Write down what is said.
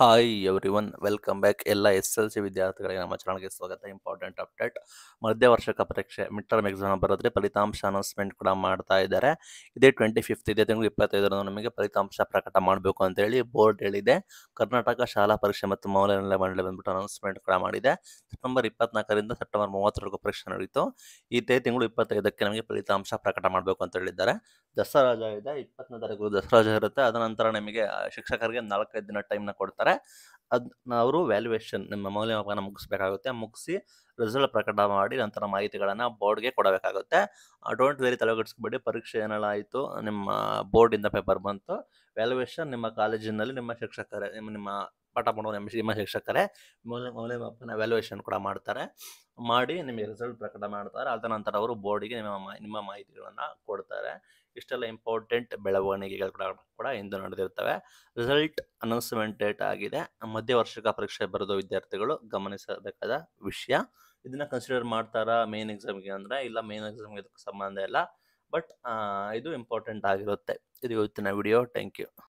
hi everyone welcome back ಎಲ್ಲ S L C ವಿದ್ಯಾರ್ಥಿಗಳಿಗೆ ನಮ್ಮ ಚಾನಲ್ಗೆ ಸ್ವಾಗತ ಇಂಪಾರ್ಟೆಂಟ್ ಅಪ್ಡೇಟ್ ಮಧ್ಯವರ್ಷಕ ಪರೀಕ್ಷೆ ಮಿಡ್ ಟರ್ಮ್ ಎಕ್ಸಾಮ್ ಬರೋದ್ರೆ ಫಲಿತಾಂಶ ಅನೌನ್ಸ್ಮೆಂಟ್ ಕೂಡ ಮಾಡ್ತಾ ಇದ್ದಾರೆ ಇದೇ ಟ್ವೆಂಟಿ ಫಿಫ್ತ್ ಇದೆ ತಿಂಗಳು ಇಪ್ಪತ್ತೈದರಂದು ನಮಗೆ ಫಲಿತಾಂಶ ಪ್ರಕಟ ಮಾಡಬೇಕು ಅಂತ ಹೇಳಿ ಬೋರ್ಡ್ ಹೇಳಿದೆ ಕರ್ನಾಟಕ ಶಾಲಾ ಪರೀಕ್ಷೆ ಮತ್ತು ಮೌಲ್ಯ ನಿರ್ಣಯ ಮಂಡಳಿ ಬಂದ್ಬಿಟ್ಟು ಅನೌನ್ಸ್ಮೆಂಟ್ ಕೂಡ ಮಾಡಿದೆ ಸೆಪ್ಟೆಂಬರ್ ಇಪ್ಪತ್ನಾಲ್ಕರಿಂದ ಸೆಪ್ಟೆಂಬರ್ ಮೂವತ್ತರವರೆಗೂ ಪರೀಕ್ಷೆ ನಡೆಯಿತು ಇದೇ ತಿಂಗಳು ಇಪ್ಪತ್ತೈದಕ್ಕೆ ನಮಗೆ ಫಲಿತಾಂಶ ಪ್ರಕಟ ಮಾಡಬೇಕು ಅಂತ ಹೇಳಿದ್ದಾರೆ ದಸರಾಜ ಇದೆ ಇಪ್ಪತ್ತನೇ ತಾರೀಕು ದಸರಾಜ ಇರುತ್ತೆ ಅದ ನಂತರ ನಿಮಗೆ ಶಿಕ್ಷಕರಿಗೆ ನಾಲ್ಕೈದು ದಿನ ಟೈಮ್ನ ಕೊಡ್ತಾರೆ ಅದ್ ಅವರು ವ್ಯಾಲ್ಯೂಯೇಷನ್ ನಿಮ್ಮ ಮೌಲ್ಯಮಾಪನ ಮುಗಿಸ್ಬೇಕಾಗುತ್ತೆ ಮುಗಿಸಿ ರಿಸಲ್ಟ್ ಪ್ರಕಟ ಮಾಡಿ ನಂತರ ಮಾಹಿತಿಗಳನ್ನು ಬೋರ್ಡ್ಗೆ ಕೊಡಬೇಕಾಗುತ್ತೆ ಡೋಂಟ್ ವೆರಿ ತಲೆಗೆಡಿಸ್ಕೊಬೇಡಿ ಪರೀಕ್ಷೆ ಏನೆಲ್ಲ ಆಯಿತು ನಿಮ್ಮ ಬೋರ್ಡಿಂದ ಪೇಪರ್ ಬಂತು ವ್ಯಾಲ್ಯೂಯೇಷನ್ ನಿಮ್ಮ ಕಾಲೇಜಿನಲ್ಲಿ ನಿಮ್ಮ ಶಿಕ್ಷಕರೇ ನಿಮ್ಮ ನಿಮ್ಮ ಪಾಠ ಮಾಡುವ ನಿಮ್ಮ ನಿಮ್ಮ ಶಿಕ್ಷಕರೇ ಮೌಲ್ಯ ಮೌಲ್ಯಮಾಪನ ವ್ಯಾಲ್ಯೂಯೇಷನ್ ಕೂಡ ಮಾಡ್ತಾರೆ ಮಾಡಿ ನಿಮಗೆ ರಿಸಲ್ಟ್ ಪ್ರಕಟ ಮಾಡ್ತಾರೆ ಅದರ ನಂತರ ಅವರು ಬೋರ್ಡಿಗೆ ನಿಮ್ಮ ನಿಮ್ಮ ಮಾಹಿತಿಗಳನ್ನು ಕೊಡ್ತಾರೆ ಇಷ್ಟೆಲ್ಲ ಇಂಪಾರ್ಟೆಂಟ್ ಬೆಳವಣಿಗೆಗಳು ಕೂಡ ಕೂಡ ಇಂದು ನಡೆದಿರ್ತವೆ ರಿಸಲ್ಟ್ ಅನೌನ್ಸ್ಮೆಂಟ್ ಡೇಟ್ ಆಗಿದೆ ಮಧ್ಯವರ್ಷಿಕ ಪರೀಕ್ಷೆ ಬರೆದ ವಿದ್ಯಾರ್ಥಿಗಳು ಗಮನಿಸಬೇಕಾದ ವಿಷಯ ಇದನ್ನ ಕನ್ಸಿಡರ್ ಮಾಡ್ತಾರಾ ಮೇನ್ ಎಕ್ಸಾಮ್ಗೆ ಅಂದರೆ ಇಲ್ಲ ಮೇನ್ ಎಕ್ಸಾಮ್ಗೆ ಇದಕ್ಕೆ ಸಂಬಂಧ ಇಲ್ಲ ಬಟ್ ಇದು ಇಂಪಾರ್ಟೆಂಟ್ ಆಗಿರುತ್ತೆ ಇದು ಇವತ್ತಿನ ವಿಡಿಯೋ ಥ್ಯಾಂಕ್ ಯು